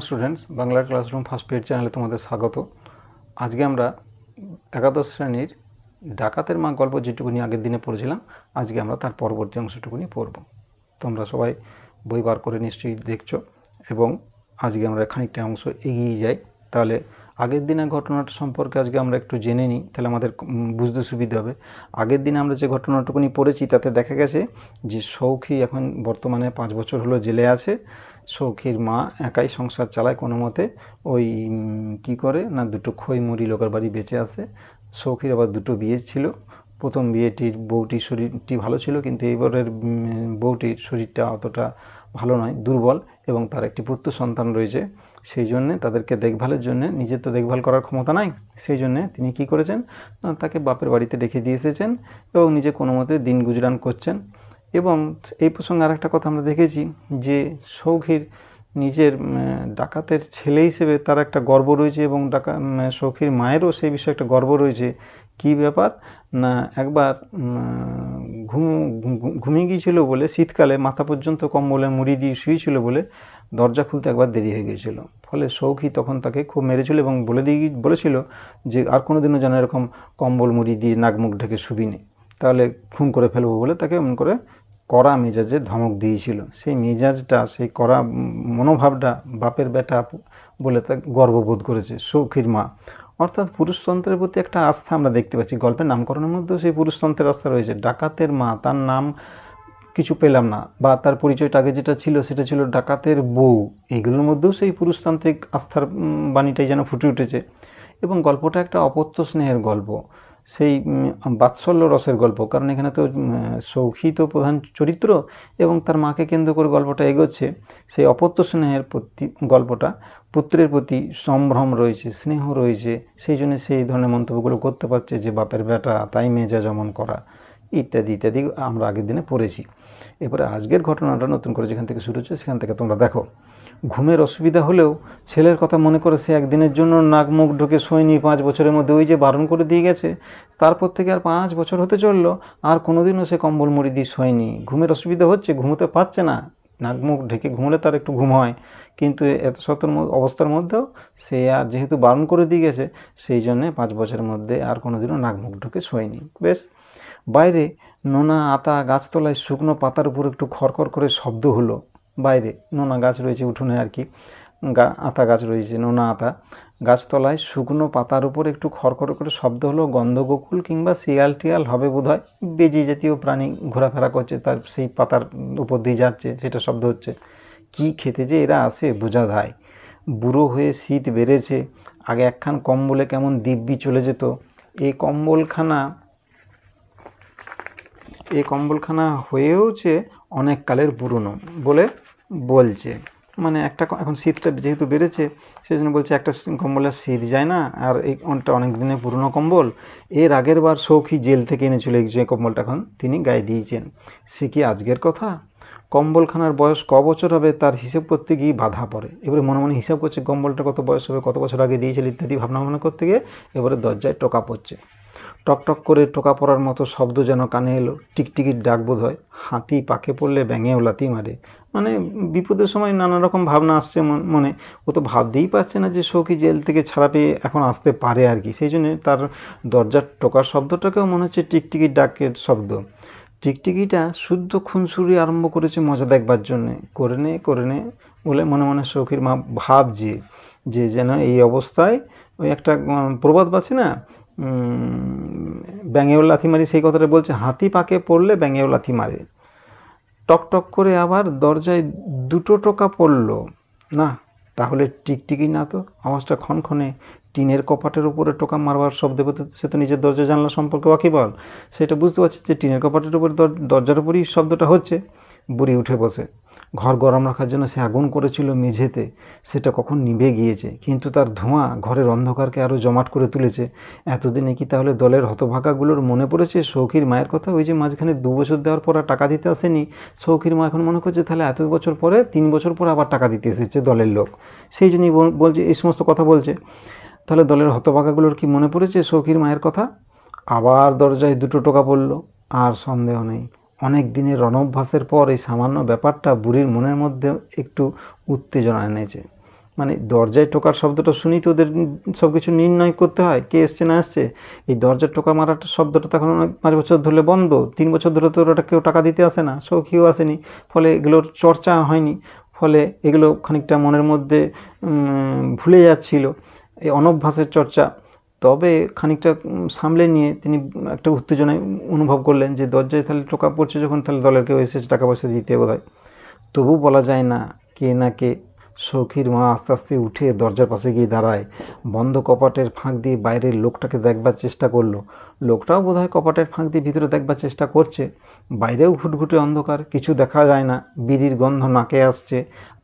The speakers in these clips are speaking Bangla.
ওয়েলকাম স্টুডেন্টস বাংলার ক্লাসরুম ফার্স্ট পেড চ্যানেলে তোমাদের স্বাগত আজকে আমরা একাদশ শ্রেণীর ডাকাতের মা গল্প যেটুকুনি আগের দিনে পড়েছিলাম আজকে আমরা তার পরবর্তী অংশটুকুনি পড়ব তোমরা সবাই বই বার করে নিশ্চয়ই দেখছো এবং আজকে আমরা খানিকটা অংশ এগিয়ে যাই তাহলে আগের দিনের ঘটনাটা সম্পর্কে আজকে আমরা একটু জেনে নিই তাহলে আমাদের বুঝতে সুবিধা হবে আগের দিনে আমরা যে ঘটনাটুকুনি পড়েছি তাতে দেখা গেছে যে সৌখী এখন বর্তমানে পাঁচ বছর হলো জেলে আছে সৌখীর মা একাই সংসার চালায় কোনো মতে ওই কি করে না দুটো খৈমুড়ি লোকের বাড়ি বেঁচে আসে সৌখীর আবার দুটো বিয়ে ছিল প্রথম বিয়েটির বউটির শরীরটি ভালো ছিল কিন্তু এবারের বউটির শরীরটা অতটা ভালো নয় দুর্বল এবং তার একটি পুত্র সন্তান রয়েছে সেই জন্যে তাদেরকে দেখভালের জন্য নিজের তো দেখভাল করার ক্ষমতা নাই সেই জন্যে তিনি কি করেছেন না তাকে বাপের বাড়িতে রেখে দিয়ে এসেছেন এবং নিজে কোনো মতে দিন গুজরান করছেন এবং এই প্রসঙ্গে আর একটা কথা আমরা দেখেছি যে সৌখীর নিজের ডাকাতের ছেলে হিসেবে তার একটা গর্ব রয়েছে এবং ডাকা সৌখীর মায়েরও সেই বিষয়ে একটা গর্ব রয়েছে কি ব্যাপার না একবার ঘুম ঘুমিয়ে গিয়েছিল বলে শীতকালে মাথা পর্যন্ত কম্বলে মুড়ি দিয়ে শুয়েছিল বলে দরজা খুলতে একবার দেরি হয়ে গিয়েছিল ফলে সৌখি তখন তাকে খুব মেরেছিল এবং বলে দিয়ে বলেছিল যে আর কোনো দিনও যেন এরকম কম্বল মুড়ি দিয়ে নাক মুখ ঢেকে শুবিনি তাহলে খুন করে ফেলবো বলে তাকে এমন করে কড়া মেজাজে ধমক দিয়েছিল সেই মেজাজটা সেই কড়া মনোভাবটা বাপের বেটা বলে তা গর্ববোধ করেছে সৌখির মা অর্থাৎ পুরুষতন্ত্রের প্রতি একটা আস্থা আমরা দেখতে পাচ্ছি গল্পের নামকরণের মধ্যেও সেই পুরুষতন্ত্রের আস্থা রয়েছে ডাকাতের মা তার নাম কিছু পেলাম না বা তার পরিচয়টা আগে যেটা ছিল সেটা ছিল ডাকাতের বউ এইগুলোর মধ্যেও সেই পুরুষতান্ত্রিক আস্থার বাণীটাই যেন ফুটে উঠেছে এবং গল্পটা একটা অপত্য স্নেহের গল্প সেই বাৎসল্য রসের গল্প কারণ এখানে তো সৌখী তো প্রধান চরিত্র এবং তার মাকে কেন্দ্র করে গল্পটা এগোচ্ছে সেই অপত্য স্নেহের প্রতি গল্পটা পুত্রের প্রতি সম্ভ্রম রয়েছে স্নেহ রয়েছে সেই জন্য সেই ধরনের মন্তব্যগুলো করতে পারছে যে বাপের বেটা তাই মেজা যেমন করা ইত্যাদি ইত্যাদি আমরা আগের দিনে পড়েছি এরপরে আজকের ঘটনাটা নতুন করে যেখান থেকে শুরু হচ্ছে সেখান থেকে তোমরা দেখো ঘুমের অসুবিধা হলেও ছেলের কথা মনে করে সে একদিনের জন্য নাক মুখ ঢুকে শোয়নি পাঁচ বছরের মধ্যে ওই যে বারণ করে দিয়ে গেছে তারপর থেকে আর পাঁচ বছর হতে চললো আর কোনোদিনও সে কম্বল মুড়ি দিয়ে শোয়নি ঘুমের অসুবিধা হচ্ছে ঘুমোতে পারছে না নাক মুখ ঢেকে ঘুমলে তার একটু ঘুম হয় কিন্তু এত সত্তর অবস্থার মধ্যেও সে আর যেহেতু বারণ করে দিয়ে গেছে সেই জন্যে পাঁচ বছরের মধ্যে আর কোনোদিনও নাক মুখ ঢুকে শোয়নি বেশ বাইরে নোনা আতা গাছতলায় শুকনো পাতার উপর একটু খরখর করে শব্দ হলো বাইরে নোনা গাছ রয়েছে উঠোনে আর কি গা আতা গাছ রয়েছে নোনা আতা গাছতলায় শুকনো পাতার উপর একটু খরখর করে শব্দ হলো গন্ধগোকুল কিংবা শিয়াল টিয়াল হবে বোধহয় বেজি জাতীয় প্রাণী ঘোরাফেরা করছে তার সেই পাতার উপর দিয়ে যাচ্ছে সেটা শব্দ হচ্ছে কি খেতে যে এরা আসে বোঝা যায় বুড়ো হয়ে শীত বেড়েছে আগে একখান কম্বলে কেমন দিব্যি চলে যেত এই কম্বলখানা এই কম্বলখানা হয়েওছে অনেক কালের পুরনো বলে বলছে মানে একটা এখন শীতটা যেহেতু বেড়েছে সেই জন্য বলছে একটা কম্বলের শীত যায় না আর এই অনটা অনেক দিনের পুরনো কম্বল এর আগের বার সৌখি জেল থেকে এনে এই যে কম্বলটা এখন তিনি গায়ে দিয়েছেন সে কি আজকের কথা কম্বলখানার বয়স ক বছর হবে তার হিসেব করতে গিয়ে বাধা পড়ে এবারে মনে মনে হিসাব করছে কম্বলটা কত বয়স হবে কত বছর আগে দিয়েছিল ইত্যাদি ভাবনা ভাবনা করতে গিয়ে এবারে দরজায় টোকা পড়ছে টকটক করে টোকা পড়ার মতো শব্দ যেন কানে এলো টিকটিকির ডাক বোধ হয় হাতি পাকে পড়লে ব্যাঙে ওলাতি মারে মানে বিপদের সময় নানা রকম ভাবনা আসছে মনে ও তো ভাবতেই পারছে না যে সৌকি জেল থেকে ছাড়া পেয়ে এখন আসতে পারে আর কি সেই জন্য তার দরজার টোকার শব্দটাকেও মনে হচ্ছে টিকটিকির ডাকের শব্দ টিকটিকিটা শুদ্ধ খুনসুরি আরম্ভ করেছে মজা দেখবার জন্যে করে নে করে নে বলে মনে মনে সৌখির মা ভাবছে যে যেন এই অবস্থায় ওই একটা প্রবাদ পাচ্ছি না ব্যাঙেও লাথি মারি সেই কথাটা বলছে হাতি পাকে পড়লে ব্যাঙেও লাথি মারে টক টক করে আবার দরজায় দুটো টোকা পড়লো না তাহলে টিকটিকি না তো আওয়াজটা ক্ষণক্ষণে টিনের কপাটের উপরে টোকা মারবার শব্দ পেতে সে তো নিজের দরজা জানলা সম্পর্কে ওয়াকিবল সেটা বুঝতে পারছে যে টিনের কপাটের উপরে দরজার উপরই শব্দটা হচ্ছে বুড়ি উঠে বসে ঘর গরম রাখার জন্য সে আগুন করেছিল মেঝেতে সেটা কখন নিভে গিয়েছে কিন্তু তার ধোঁয়া ঘরের অন্ধকারকে আরও জমাট করে তুলেছে এতদিনে কি তাহলে দলের হতভাগাগুলোর মনে পড়েছে সৌখীর মায়ের কথা ওই যে মাঝখানে দু বছর দেওয়ার পর আর টাকা দিতে আসেনি সৌখীর মা এখন মনে করছে তাহলে এত বছর পরে তিন বছর পরে আবার টাকা দিতে এসেছে দলের লোক সেই জন্যই বলছে এই সমস্ত কথা বলছে তাহলে দলের হতভাগাগুলোর কি মনে পড়েছে সৌখীর মায়ের কথা আবার দরজায় দুটো টোকা পড়লো আর সন্দেহ নেই অনেক দিনের রণভ্যাসের পর এই সামান্য ব্যাপারটা বুড়ির মনের মধ্যে একটু উত্তেজনা এনেছে মানে দরজায় টোকার শব্দটা শুনি তো ওদের সব কিছু নির্ণয় করতে হয় কে এসছে না আসছে এই দরজার টোকা মারাটা শব্দটা তখন অনেক পাঁচ বছর ধরে বন্ধ তিন বছর ধরে তো ওটা কেউ টাকা দিতে আসে না সৌখিও আসেনি ফলে এগুলোর চর্চা হয়নি ফলে এগুলো খানিকটা মনের মধ্যে ভুলে যাচ্ছিল এই অনভ্যাসের চর্চা তবে খানিকটা সামলে নিয়ে তিনি একটা উত্তেজনায় অনুভব করলেন যে দরজায় তাহলে টোকা পড়ছে যখন তাহলে দলের কেউ এসেছে টাকা পয়সা দিতে বোধ হয় তবু বলা যায় না কে না কে সখীর মা আস্তে আস্তে উঠে দরজার পাশে গিয়ে দাঁড়ায় বন্ধ কপাটের ফাঁক দিয়ে বাইরের লোকটাকে দেখবার চেষ্টা করলো লোকটাও বোধহয় কপাটের ফাঁক দিয়ে ভিতরে দেখবার চেষ্টা করছে বাইরেও ঘুটঘুটে অন্ধকার কিছু দেখা যায় না বিড়ির গন্ধ নাকে আসছে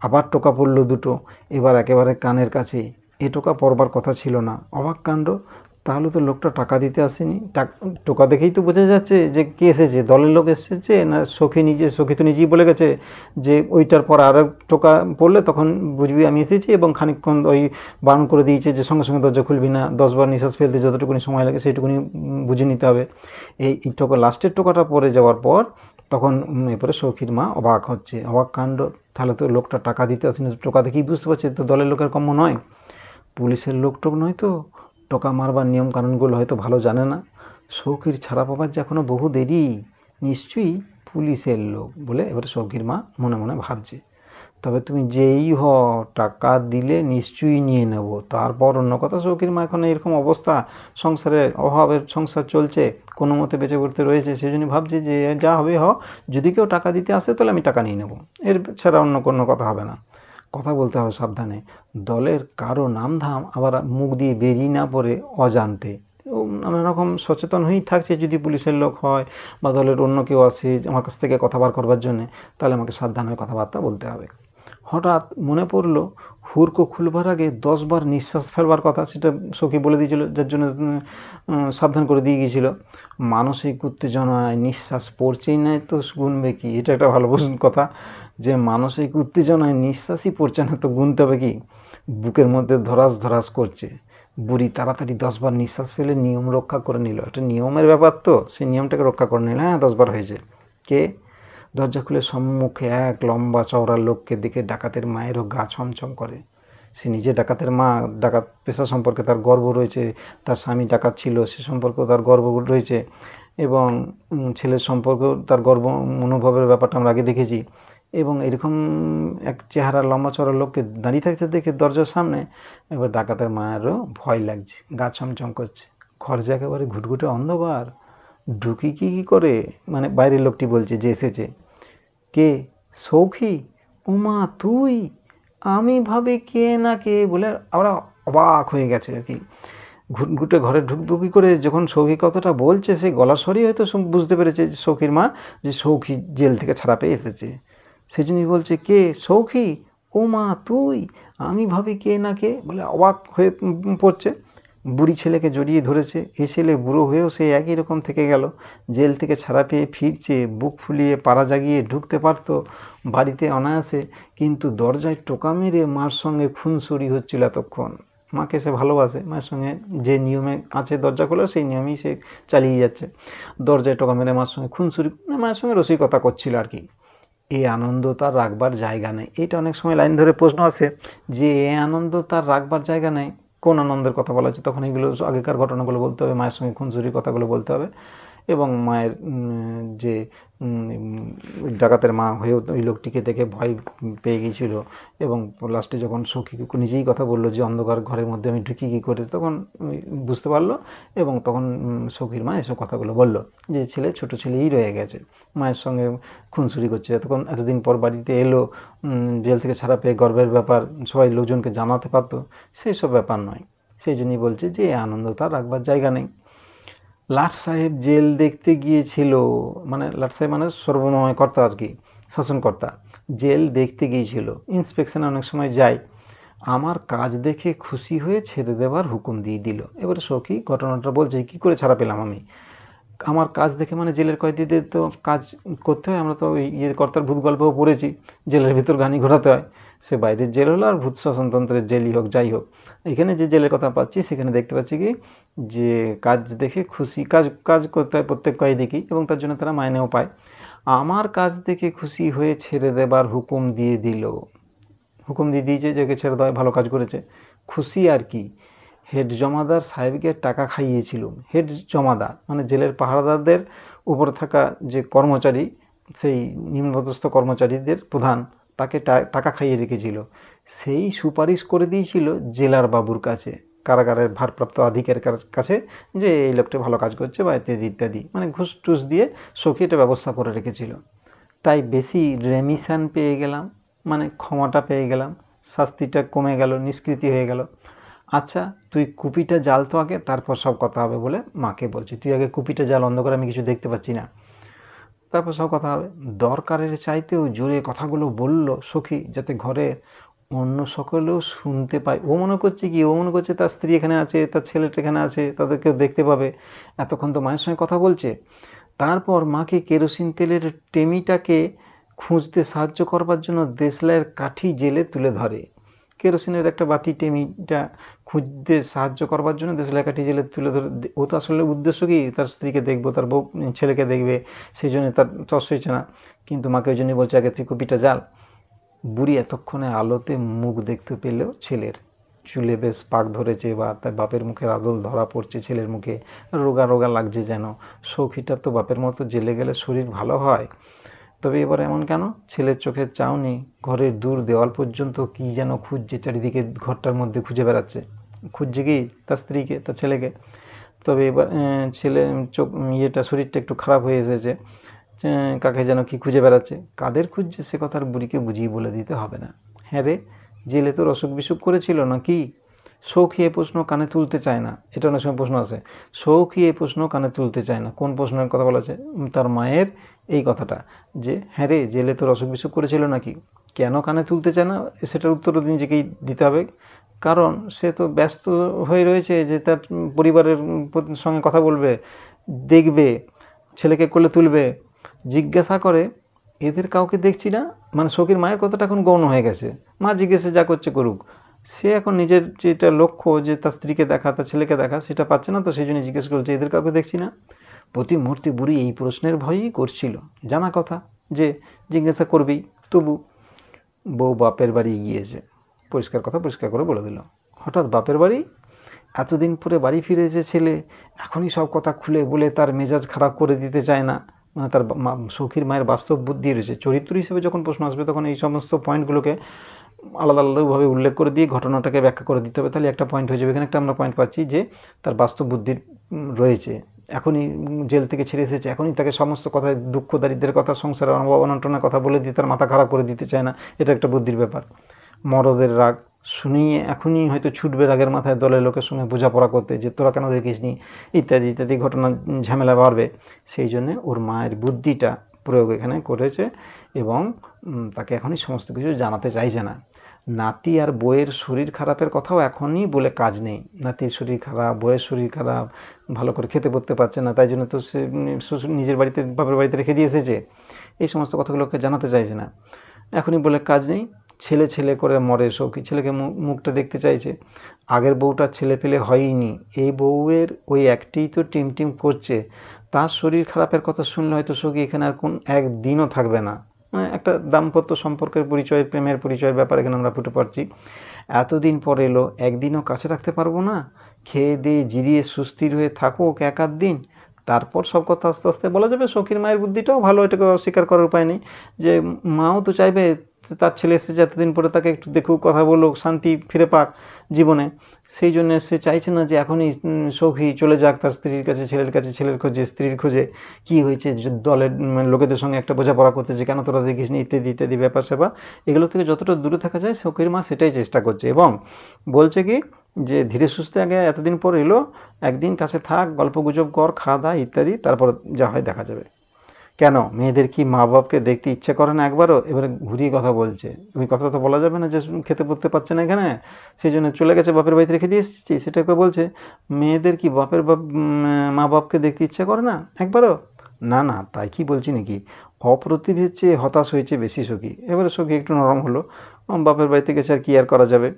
আবার টোকা পড়লো দুটো এবার একেবারে কানের কাছে এ টোকা পড়বার কথা ছিল না অবাক কাণ্ড তাহলে তো লোকটা টাকা দিতে আসেনি টোকা দেখেই তো বোঝা যাচ্ছে যে কে এসেছে দলের লোক এসেছে না সখী নিজে সখী তো নিজেই বলে গেছে যে ওইটার পর আরও টোকা পড়লে তখন বুঝবি আমি এসেছি এবং খানিকক্ষণ ওই বারণ করে দিয়েছে যে সঙ্গে সঙ্গে দরজা খুলবি না দশবার নিঃশ্বাস ফেলতে যতটুকুনি সময় লাগে সেইটুকুনি বুঝে নিতে হবে এই টোকা লাস্টের টোকাটা পরে যাওয়ার পর তখন এরপরে সখীর মা অবাক হচ্ছে অবাক কাণ্ড তাহলে তো লোকটা টাকা দিতে আসেনি টোকা দেখেই বুঝতে পারছে তো দলের লোকের কম্য নয় পুলিশের লোক টোক নয় তো টোকা মারবার নিয়মকানুনগুলো হয়তো ভালো জানে না সৌখির ছাড়া পাবার যে এখনও বহু দেরি নিশ্চয়ই পুলিশের লোক বলে এবারে সৌখির মা মনে মনে ভাবছে তবে তুমি যেই হ টাকা দিলে নিশ্চয়ই নিয়ে নেব তারপর অন্য কথা সৌখির মা এখন এরকম অবস্থা সংসারে অভাবের সংসার চলছে কোনো মতে বেঁচে করতে রয়েছে সেই জন্য ভাবছে যে যা হবে হ যদি কেউ টাকা দিতে আসে তাহলে আমি টাকা নিয়ে নেব এর ছাড়া অন্য কোনো কথা হবে না কথা বলতে হবে সাবধানে দলের কারো নাম ধাম আবার মুখ দিয়ে বেরিয়ে না পড়ে অজান্তে নানা রকম সচেতন হয়েই থাকছে যদি পুলিশের লোক হয় বা দলের অন্য কেউ আসে আমার কাছ থেকে কথা বার করবার জন্যে তাহলে আমাকে সাবধান হয়ে কথাবার্তা বলতে হবে হঠাৎ মনে পড়লো হুরকো খুলবার আগে দশবার নিঃশ্বাস ফেলবার কথা সেটা সখী বলে দিয়েছিল যার জন্য সাবধান করে দিয়ে গিয়েছিল মানসিক উত্তেজনায় নিঃশ্বাস পড়ছেই নাই তো গুনবে কি এটা একটা ভালো কথা যে মানসিক উত্তেজনায় নিঃশ্বাসই পড়ছে না তো গুনতে হবে কি বুকের মধ্যে ধরাস ধরাস করছে বুড়ি তাড়াতাড়ি দশবার নিঃশ্বাস ফেলে নিয়ম রক্ষা করে নিল একটা নিয়মের ব্যাপার তো সেই নিয়মটাকে রক্ষা করে নিল হ্যাঁ দশবার হয়েছে কে দরজা খুলে সম্মুখে এক লম্বা চওড়া লোককে দেখে ডাকাতের মায়েরও গা ছমছম করে সে নিজে ডাকাতের মা ডাকাত পেশা সম্পর্কে তার গর্ব রয়েছে তার স্বামী ডাকাত ছিল সে সম্পর্কেও তার গর্ব রয়েছে এবং ছেলের সম্পর্কেও তার গর্ব মনোভাবের ব্যাপারটা আমরা আগে দেখেছি এবং এরকম এক চেহারা লম্বা চড়া লোককে দাঁড়িয়ে থাকতে দেখে দরজার সামনে এবার ডাকাতের মায়েরও ভয় লাগছে গা ছমছম করছে ঘর যে একেবারে ঘুটঘুটে অন্ধকার ঢুকি কি কী করে মানে বাইরের লোকটি বলছে যে এসেছে কে সৌখী উমা তুই আমি ভাবে কে না কে বলে আমরা অবাক হয়ে গেছে আর কি ঘুটঘুটে ঘরে ঢুকঢুকি করে যখন সৌখী কথাটা বলছে সেই গলা সরি হয়তো বুঝতে পেরেছে যে সৌখীর মা যে সৌখী জেল থেকে ছাড়া পেয়ে এসেছে সেই জন্যই বলছে কে সৌখী ও মা তুই আমি ভাবি কে না কে বলে অবাক হয়ে পড়ছে বুড়ি ছেলেকে জড়িয়ে ধরেছে এ ছেলে বুড়ো হয়েও সে একই রকম থেকে গেল জেল থেকে ছাড়া পেয়ে ফিরছে বুক ফুলিয়ে পাড়া জাগিয়ে ঢুকতে পারত বাড়িতে অনায়াসে কিন্তু দরজায় টোকা মেরে মার সঙ্গে খুনসুরি হচ্ছিল এতক্ষণ মাকে সে ভালোবাসে মায়ের সঙ্গে যে নিয়মে আছে দরজা খোলা সেই নিয়মেই সে চালিয়ে যাচ্ছে দরজায় টোকা মেরে মার সঙ্গে খুনসুরি মায়ের সঙ্গে রসিকতা করছিল আর কি এ আনন্দ তার রাখবার জায়গা নেই এটা অনেক সময় লাইন ধরে প্রশ্ন আসে যে এ আনন্দ তার রাখবার জায়গা নেই কোন আনন্দের কথা বলা হচ্ছে তখন এগুলো আগেকার ঘটনাগুলো বলতে হবে মায়ের সঙ্গে খুনজুরির কথাগুলো বলতে হবে এবং মায়ের যে ডাকাতের মা হয়েও ওই লোকটিকে দেখে ভয় পেয়ে গিয়েছিল এবং লাস্টে যখন সখী নিজেই কথা বললো যে অন্ধকার ঘরের মধ্যে আমি ঢুকি কী করে তখন বুঝতে পারলো এবং তখন সখীর মা এসব কথাগুলো বলল যে ছেলে ছোট ছেলেই রয়ে গেছে মায়ের সঙ্গে খুনসুরি করছে তখন এতদিন পর বাড়িতে এলো জেল থেকে ছাড়া পেয়ে গর্বের ব্যাপার সবাই লোকজনকে জানাতে পারতো সেই সব ব্যাপার নয় সেই জন্যই বলছে যে আনন্দ তার রাখবার জায়গা নেই লাট সাহেব জেল দেখতে গিয়েছিল মানে লাট সাহেব মানে সর্বময় কর্তা আর কি শাসনকর্তা জেল দেখতে গিয়েছিল ইন্সপেকশন অনেক সময় যায় আমার কাজ দেখে খুশি হয়ে ছেড়ে দেওয়ার হুকুম দিয়ে দিল এবারে সৌখী ঘটনাটা বলছে কি করে ছাড়া পেলাম আমি আমার কাজ দেখে মানে জেলের কয়েদিদের তো কাজ করতে হয় আমরা তো ইয়ে কর্তার ভূত গল্পও পড়েছি জেলের ভিতর গানি ঘোরাতে হয় সে বাইরের জেল হলো আর ভূত শাসনতন্ত্রের জেলই হোক যাই হোক এখানে যে জেলের কথা পাচ্ছি সেখানে দেখতে পাচ্ছি কি যে কাজ দেখে খুশি কাজ কাজ করতে হয় প্রত্যেক দেখি এবং তার জন্য তারা মাইনেও পায় আমার কাজ দেখে খুশি হয়ে ছেড়ে দেবার হুকুম দিয়ে দিল হুকুম দিয়ে দিয়েছে যাকে ছেড়ে দেওয়া ভালো কাজ করেছে খুশি আর কি হেড জমাদার সাহেবকে টাকা খাইয়েছিল হেড জমাদার মানে জেলের পাহারাদারদের উপর থাকা যে কর্মচারী সেই নিম্নপদস্থ কর্মচারীদের প্রধান তাকে টাকা খাইয়ে রেখেছিল সেই সুপারিশ করে দিয়েছিল জেলার বাবুর কাছে কারাগারের ভারপ্রাপ্ত আধিকারের কাছে যে এই লোকটা ভালো কাজ করছে বা ইত্যাদি ইত্যাদি মানে ঘুষ টুস দিয়ে সখী এটা ব্যবস্থা করে রেখেছিল তাই বেশি রেমিশান পেয়ে গেলাম মানে ক্ষমাটা পেয়ে গেলাম শাস্তিটা কমে গেল নিষ্কৃতি হয়ে গেল আচ্ছা তুই কুপিটা জ্বাল তো আগে তারপর সব কথা হবে বলে মাকে বলছি তুই আগে কুপিটা জ্বাল অন্ধকার আমি কিছু দেখতে পাচ্ছি না তারপর সব কথা হবে দরকারের চাইতেও জোরে কথাগুলো বলল সখী যাতে ঘরে অন্য সকলেও শুনতে পায় ও মনে করছে কি ও মনে করছে তার স্ত্রী এখানে আছে তার ছেলেটা এখানে আছে তাদেরকেও দেখতে পাবে এতক্ষণ তো মায়ের সঙ্গে কথা বলছে তারপর মাকে কেরোসিন তেলের টেমিটাকে খুঁজতে সাহায্য করবার জন্য দেশলাইয়ের কাঠি জেলে তুলে ধরে কেরোসিনের একটা বাতি টেমিটা খুঁজতে সাহায্য করবার জন্য দেশ লেখাটি জেলে তুলে ধরে ও তো আসলে উদ্দেশ্য কি তার স্ত্রীকে দেখবো তার বউ ছেলেকে দেখবে সেই জন্য তার চস হয়েছে না কিন্তু মাকে ওই জন্যই বলছে আগে তুই কপিটা জাল বুড়ি এতক্ষণে আলোতে মুখ দেখতে পেলেও ছেলের চুলে বেশ পাক ধরেছে বা তার বাপের মুখের আদল ধরা পড়ছে ছেলের মুখে রোগা রোগা লাগছে যেন সৌখিটার তো বাপের মতো জেলে গেলে শরীর ভালো হয় তবে এবার এমন কেন ছেলের চোখের চাউনি ঘরের দূর দেওয়াল পর্যন্ত কি যেন খুঁজছে চারিদিকে ঘরটার মধ্যে খুঁজে বেড়াচ্ছে খুঁজছে কি তার স্ত্রীকে তার ছেলেকে তবে এবার ছেলে চোখ ইয়েটা শরীরটা একটু খারাপ হয়ে এসেছে কাকে যেন কি খুঁজে বেড়াচ্ছে কাদের খুঁজছে সে কথার বুড়িকে বুঝিয়ে বলে দিতে হবে না হ্যাঁ রে জেলে তোর অসুখ বিসুখ করেছিল না কি সৌখী এ প্রশ্ন কানে তুলতে চায় না এটা অনেক সময় প্রশ্ন আছে সৌখী এ প্রশ্ন কানে তুলতে চায় না কোন প্রশ্নের কথা বলা আছে তার মায়ের এই কথাটা যে হ্যাঁ রে জেলে তোর অসুখ বিসুখ করেছিল নাকি কেন কানে তুলতে চায় না সেটার উত্তরও নিজেকেই দিতে হবে কারণ সে তো ব্যস্ত হয়ে রয়েছে যে তার পরিবারের সঙ্গে কথা বলবে দেখবে ছেলেকে কোলে তুলবে জিজ্ঞাসা করে এদের কাউকে দেখছি না মানে শোকের মায়ের কথাটা এখন গৌণ হয়ে গেছে মা জিজ্ঞেসে যা করছে করুক সে এখন নিজের যেটা লক্ষ্য যে তার স্ত্রীকে দেখা তার ছেলেকে দেখা সেটা পাচ্ছে না তো সেই জন্য জিজ্ঞেস করছে এদের কাউকে দেখছি না প্রতি মুহূর্তে বুড়ি এই প্রশ্নের ভয়েই করছিল জানা কথা যে জিজ্ঞাসা করবেই তবু বউ বাপের বাড়ি গিয়েছে পরিষ্কার কথা পরিষ্কার করে বলে দিল হঠাৎ বাপের বাড়ি এতদিন পরে বাড়ি ফিরেছে ছেলে এখনই সব কথা খুলে বলে তার মেজাজ খারাপ করে দিতে চায় না মানে তার সখীর মায়ের বাস্তব বুদ্ধি রয়েছে চরিত্র হিসেবে যখন প্রশ্ন আসবে তখন এই সমস্ত পয়েন্টগুলোকে আলাদা আলাদাভাবে উল্লেখ করে দিয়ে ঘটনাটাকে ব্যাখ্যা করে দিতে হবে তাহলে একটা পয়েন্ট হয়ে যাবে এখানে একটা আমরা পয়েন্ট পাচ্ছি যে তার বাস্তব বুদ্ধি রয়েছে এখনই জেল থেকে ছেড়ে এসেছে এখনই তাকে সমস্ত কথা দুঃখ দারিদ্রের কথা সংসারের অভাব অনটনের কথা বলে দিয়ে তার মাথা খারাপ করে দিতে চায় না এটা একটা বুদ্ধির ব্যাপার মরদের রাগ শুনিয়ে এখনই হয়তো ছুটবে রাগের মাথায় দলের লোকের সঙ্গে বোঝাপড়া করতে যে তোরা কেন দেখিস নি ইত্যাদি ইত্যাদি ঘটনা ঝামেলা বাড়বে সেই জন্যে ওর মায়ের বুদ্ধিটা প্রয়োগ এখানে করেছে এবং তাকে এখনই সমস্ত কিছু জানাতে চাইছে না নাতি আর বইয়ের শরীর খারাপের কথাও এখনই বলে কাজ নেই নাতির শরীর খারাপ বইয়ের শরীর খারাপ ভালো করে খেতে পড়তে পারছে না তাই জন্য তো সে শ্বশুর নিজের বাড়িতে বাপের বাড়িতে রেখে দিয়ে এসেছে এই সমস্ত কথাগুলোকে জানাতে চাইছে না এখনই বলে কাজ নেই ছেলে ছেলে করে মরে সৌকি ছেলেকে মুখটা দেখতে চাইছে আগের বউটা ছেলে পেলে হয়ইনি এই বউয়ের ওই একটিই তো টিম টিম করছে তার শরীর খারাপের কথা শুনলে হয়তো সৌখী এখানে আর কোন একদিনও থাকবে না হ্যাঁ, একটা দাম্পত্য সম্পর্কের পরিচয় প্রেমের পরিচয়ের ব্যাপারে এখানে আমরা ফুটে পারছি এতদিন পর এলো একদিনও কাছে রাখতে পারবো না খেয়ে দিয়ে জিরিয়ে সুস্থির হয়ে থাকুক এক আধ দিন তারপর সব কথা আস্তে আস্তে বলা যাবে সখীর মায়ের বুদ্ধিটাও ভালো এটাকে অস্বীকার করার উপায় নেই যে মাও তো চাইবে তার ছেলে এসেছে এতদিন পরে তাকে একটু দেখুক কথা বলুক শান্তি ফিরে পাক জীবনে সেই জন্য সে চাইছে না যে এখনই সৌখী চলে যাক তার স্ত্রীর কাছে ছেলের কাছে ছেলের খোঁজে স্ত্রীর খোঁজে কি হয়েছে দলের লোকেদের সঙ্গে একটা বোঝাপড়া করতে যে কেন তোরা দেখিস নি ইত্যাদি ইত্যাদি ব্যাপার সেবা এগুলো থেকে যতটা দূরে থাকা যায় সৌখীর মা সেটাই চেষ্টা করছে এবং বলছে কি যে ধীরে সুস্থে আগে এতদিন পর এলো একদিন কাছে থাক গল্প গুজব কর খাওয়া দাওয়া ইত্যাদি তারপর যা হয় দেখা যাবে কেন মেয়েদের কি মা বাপকে দেখতে ইচ্ছে করে না একবারও এবারে ঘুরিয়ে কথা বলছে ওই কথা তো বলা যাবে না যে খেতে পড়তে পারছে না এখানে সেই জন্য চলে গেছে বাপের বাড়িতে রেখে দিয়ে এসেছি সেটাকে বলছে মেয়েদের কি বাপের বাপ মা বাপকে দেখতে ইচ্ছে করে না একবারও না না তাই কি বলছি নাকি অপ্রতিভের চেয়ে হতাশ হয়েছে বেশি সখী এবারে সখী একটু নরম হলো বাপের বাড়িতে গেছে আর কি আর করা যাবে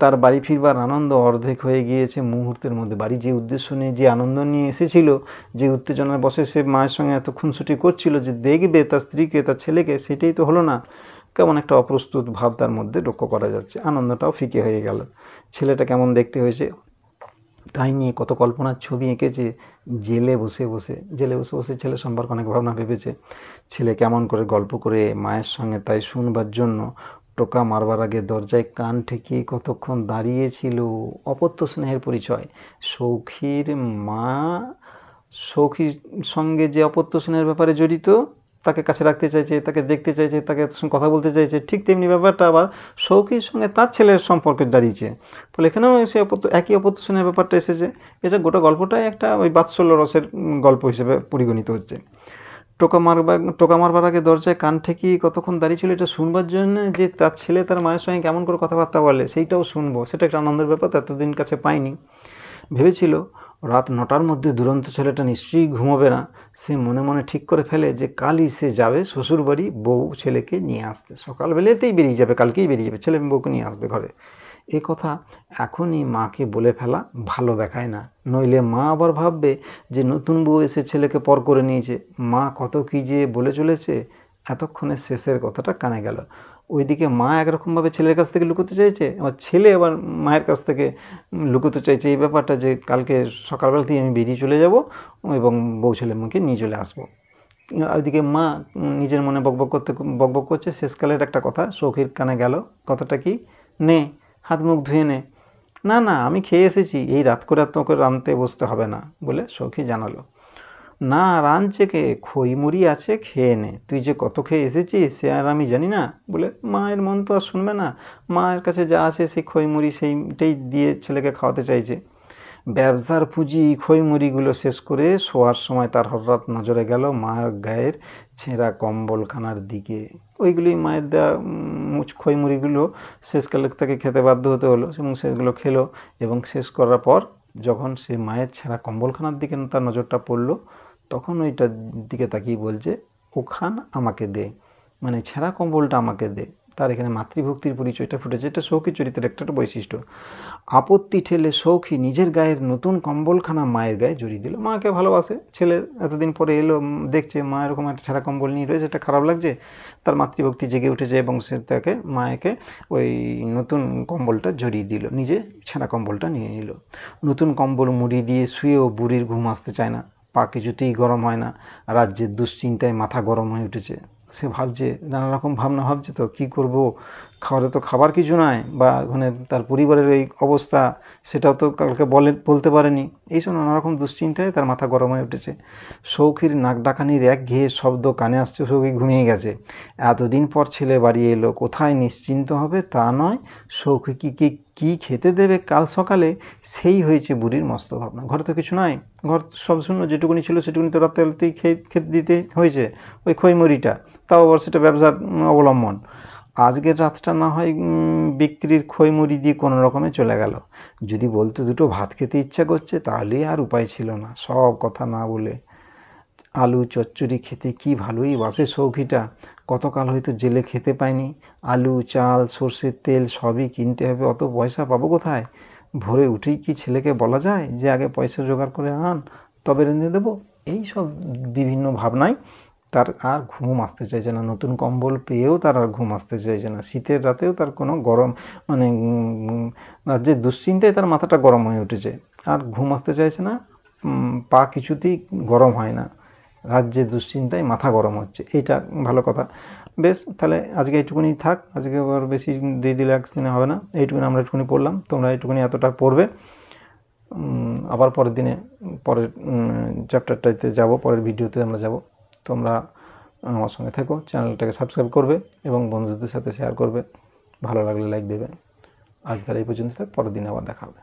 তার বাড়ি ফিরবার আনন্দ অর্ধেক হয়ে গিয়েছে মুহূর্তের মধ্যে বাড়ি যে উদ্দেশ্য নিয়ে যে আনন্দ নিয়ে এসেছিল যে উত্তেজনার বসে সে মায়ের সঙ্গে এত খুনসুটি করছিল যে দেখবে তার স্ত্রীকে তার ছেলেকে সেটাই তো হলো না কেমন একটা অপ্রস্তুত ভাব তার মধ্যে লক্ষ্য করা যাচ্ছে আনন্দটাও ফিকে হয়ে গেল ছেলেটা কেমন দেখতে হয়েছে তাই নিয়ে কত কল্পনার ছবি এঁকেছে জেলে বসে বসে জেলে বসে বসে ছেলে সম্পর্কে অনেক ভাবনা ভেবেছে ছেলে কেমন করে গল্প করে মায়ের সঙ্গে তাই শুনবার জন্য টোকা মারবার আগে দরজায় কান ঠেকে কতক্ষণ দাঁড়িয়েছিল অপত্য স্নেহের পরিচয় সৌখীর মা সৌখীর সঙ্গে যে অপত্য স্নেহের ব্যাপারে জড়িত তাকে কাছে রাখতে চাইছে তাকে দেখতে চাইছে তাকে সঙ্গে কথা বলতে চাইছে ঠিক তেমনি ব্যাপারটা আবার সৌখীর সঙ্গে তার ছেলের সম্পর্কে দাঁড়িয়েছে ফলে এখানেও সে অপত্য একই অপত্য স্নেহের ব্যাপারটা এসেছে এটা গোটা গল্পটাই একটা ওই বাৎসল্য রসের গল্প হিসেবে পরিগণিত হচ্ছে টোকা মারবা টোকা মারবার আগে দরজায় কান ঠেকিয়ে কতক্ষণ দাঁড়িয়ে ছিল এটা শুনবার জন্য যে তার ছেলে তার মায়ের সঙ্গে কেমন করে কথাবার্তা বলে সেইটাও শুনবো সেটা একটা আনন্দের ব্যাপার এতদিন কাছে পাইনি ভেবেছিল রাত নটার মধ্যে দুরন্ত ছেলেটা নিশ্চয়ই ঘুমোবে না সে মনে মনে ঠিক করে ফেলে যে কালই সে যাবে শ্বশুরবাড়ি বউ ছেলেকে নিয়ে আসতে সকালবেলাতেই বেরিয়ে যাবে কালকেই বেরিয়ে যাবে ছেলে বউকে নিয়ে আসবে ঘরে এ কথা এখনই মাকে বলে ফেলা ভালো দেখায় না নইলে মা আবার ভাববে যে নতুন বউ এসে ছেলেকে পর করে নিয়েছে মা কত কী যে বলে চলেছে এতক্ষণে শেষের কথাটা কানে গেল ওইদিকে মা একরকমভাবে ছেলের কাছ থেকে লুকোতে চাইছে আমার ছেলে আবার মায়ের কাছ থেকে লুকোতে চাইছে এই ব্যাপারটা যে কালকে সকালবেলা থেকে আমি বেরিয়ে চলে যাব এবং বউ ছেলে মাকে নিয়ে চলে আসবো ওইদিকে মা নিজের মনে বকবক করতে বকবক করছে শেষকালের একটা কথা সৌখির কানে গেল কথাটা কি নে হাত মুখ ধুয়ে নে না না আমি খেয়ে এসেছি এই রাত করে তোকে রাঁধতে বসতে হবে না বলে সৌখী জানালো না রাঁধছে কে খই মুড়ি আছে খেয়ে নে তুই যে কত খেয়ে এসেছিস সে আর আমি জানি না বলে মায়ের মন তো আর শুনবে না মায়ের কাছে যা আছে সেই খই মুড়ি সেইটাই দিয়ে ছেলেকে খাওয়াতে চাইছে ব্যবসার পুঁজি খই মুড়িগুলো শেষ করে শোয়ার সময় তার হঠাৎ নজরে গেল মায়ের গায়ের ছেঁড়া কম্বলখানার দিকে ওইগুলি মায়ের দেওয়া মুচ খৈমুড়িগুলো শেষকালে তাকে খেতে বাধ্য হতে হলো এবং সেগুলো খেলো এবং শেষ করার পর যখন সে মায়ের ছেঁড়া কম্বলখানার দিকে তার নজরটা পড়লো তখন ওইটার দিকে তাকিয়ে বলছে ওখান আমাকে দে মানে ছেঁড়া কম্বলটা আমাকে দে তার এখানে মাতৃভক্তির পরিচয়টা ফুটেছে এটা সৌকি চরিত্রের একটা বৈশিষ্ট্য আপত্তি ঠেলে সৌখী নিজের গায়ের নতুন কম্বলখানা মায়ের গায়ে জড়িয়ে দিল মাকে ভালোবাসে ছেলে এতদিন পরে এলো দেখছে মা এরকম একটা ছাড়া কম্বল নিয়ে রয়েছে এটা খারাপ লাগছে তার মাতৃভক্তি জেগে উঠেছে এবং সে তাকে মায়েকে ওই নতুন কম্বলটা জড়িয়ে দিল নিজে ছেঁড়া কম্বলটা নিয়ে নিল নতুন কম্বল মুড়ি দিয়ে শুয়েও বুড়ির ঘুম আসতে চায় না পা কিছুতেই গরম হয় না রাজ্যের দুশ্চিন্তায় মাথা গরম হয়ে উঠেছে সে ভাবছে নানা রকম ভাবনা ভাবছে তো কী করবো খাওয়াটা তো খাবার কিছু নয় বা ওখানে তার পরিবারের এই অবস্থা সেটাও তো কাউকে বলে বলতে পারেনি এই সব নানারকম দুশ্চিন্তায় তার মাথা গরম হয়ে উঠেছে সৌখির নাক ডাকানির এক ঘেয়ে শব্দ কানে আসছে সৌখি ঘুমিয়ে গেছে এতদিন পর ছেলে বাড়ি এলো কোথায় নিশ্চিন্ত হবে তা নয় সৌখিকে কি কী খেতে দেবে কাল সকালে সেই হয়েছে বুড়ির মস্ত ভাবনা ঘরে তো কিছু নাই ঘর সব শূন্য যেটুকুনি ছিল সেটুকুনি তো রাত্রে খেয়ে খেতে দিতে হয়েছে ওই খৈমরিটা তাও আবার সেটা ব্যবসার অবলম্বন আজকের রাতটা না হয় বিক্রির খৈমুড়ি দিয়ে কোনো রকমে চলে গেল যদি বলতো দুটো ভাত খেতে ইচ্ছা করছে তাহলে আর উপায় ছিল না সব কথা না বলে আলু চচ্চড়ি খেতে কি ভালোই বাসে সৌখিটা কতকাল হয়তো জেলে খেতে পায়নি আলু চাল সর্ষের তেল সবই কিনতে হবে অত পয়সা পাবো কোথায় ভোরে উঠেই কি ছেলেকে বলা যায় যে আগে পয়সা জোগাড় করে আন তবে রেঁধে দেবো এই সব বিভিন্ন ভাবনায় তার আর ঘুম আসতে চাইছে না নতুন কম্বল পেয়েও তার আর ঘুম আসতে চাইছে না শীতের রাতেও তার কোনো গরম মানে যে দুশ্চিন্তায় তার মাথাটা গরম হয়ে উঠেছে আর ঘুম আসতে চাইছে না পা কিছুতেই গরম হয় না রাজ্যে দুশ্চিন্তায় মাথা গরম হচ্ছে এইটা ভালো কথা বেশ তাহলে আজকে এইটুকুনি থাক আজকে আবার বেশি দিয়ে দিলে একদিনে হবে না এইটুকুনি আমরা একটুকুনি পড়লাম তোমরা এইটুকুনি এতটা পড়বে আবার পরের দিনে পরের চ্যাপ্টারটাতে যাব পরের ভিডিওতে আমরা যাব তোমরা আমার সঙ্গে থেকো চ্যানেলটাকে সাবস্ক্রাইব করবে এবং বন্ধুদের সাথে শেয়ার করবে ভালো লাগলে লাইক দেবে আজ তাহলে এই পর্যন্ত থাক পরের দিন আবার দেখা হবে